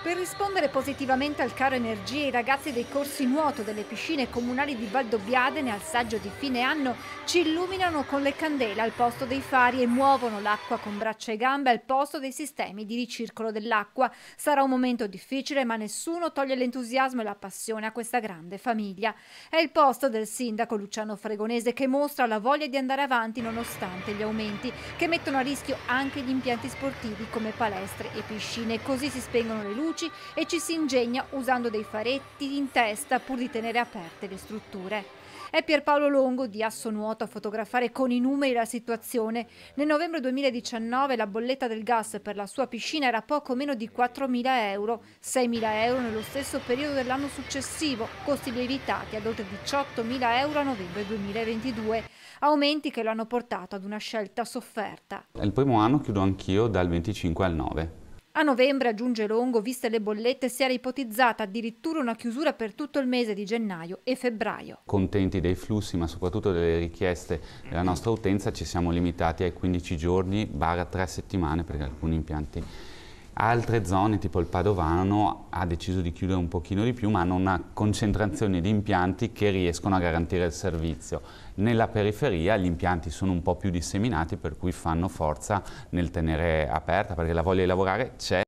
Per rispondere positivamente al caro energie, i ragazzi dei corsi nuoto delle piscine comunali di Valdobbiadene al saggio di fine anno ci illuminano con le candele al posto dei fari e muovono l'acqua con braccia e gambe al posto dei sistemi di ricircolo dell'acqua. Sarà un momento difficile, ma nessuno toglie l'entusiasmo e la passione a questa grande famiglia. È il posto del sindaco Luciano Fregonese che mostra la voglia di andare avanti nonostante gli aumenti, che mettono a rischio anche gli impianti sportivi come palestre e piscine. Così si spengono le luci luci e ci si ingegna usando dei faretti in testa pur di tenere aperte le strutture. È Pierpaolo Longo di Asso Nuoto a fotografare con i numeri la situazione. Nel novembre 2019 la bolletta del gas per la sua piscina era poco meno di 4.000 euro, 6.000 euro nello stesso periodo dell'anno successivo, costi lievitati ad oltre 18.000 euro a novembre 2022, aumenti che lo hanno portato ad una scelta sofferta. Il primo anno chiudo anch'io dal 25 al 9 a novembre, aggiunge Longo, viste le bollette, si era ipotizzata addirittura una chiusura per tutto il mese di gennaio e febbraio. Contenti dei flussi, ma soprattutto delle richieste della nostra utenza, ci siamo limitati ai 15 giorni, barra tre settimane perché alcuni impianti Altre zone, tipo il Padovano, ha deciso di chiudere un pochino di più, ma hanno una concentrazione di impianti che riescono a garantire il servizio. Nella periferia gli impianti sono un po' più disseminati, per cui fanno forza nel tenere aperta, perché la voglia di lavorare c'è.